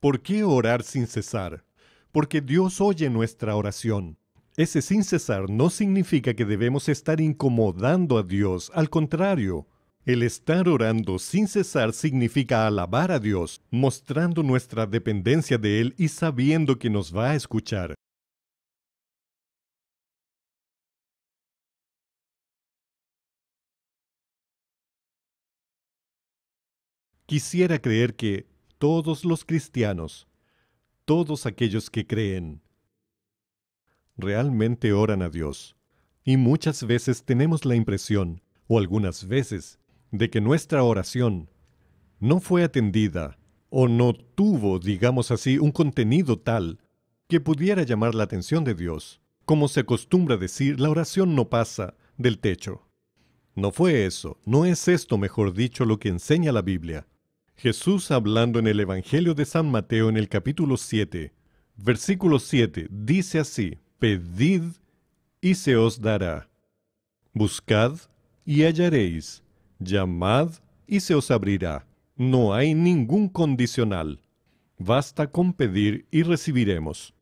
¿Por qué orar sin cesar? Porque Dios oye nuestra oración. Ese sin cesar no significa que debemos estar incomodando a Dios, al contrario. El estar orando sin cesar significa alabar a Dios, mostrando nuestra dependencia de Él y sabiendo que nos va a escuchar. Quisiera creer que todos los cristianos, todos aquellos que creen. Realmente oran a Dios. Y muchas veces tenemos la impresión, o algunas veces, de que nuestra oración no fue atendida o no tuvo, digamos así, un contenido tal que pudiera llamar la atención de Dios. Como se acostumbra decir, la oración no pasa del techo. No fue eso, no es esto, mejor dicho, lo que enseña la Biblia. Jesús hablando en el Evangelio de San Mateo en el capítulo 7, versículo 7, dice así, Pedid y se os dará. Buscad y hallaréis. Llamad y se os abrirá. No hay ningún condicional. Basta con pedir y recibiremos.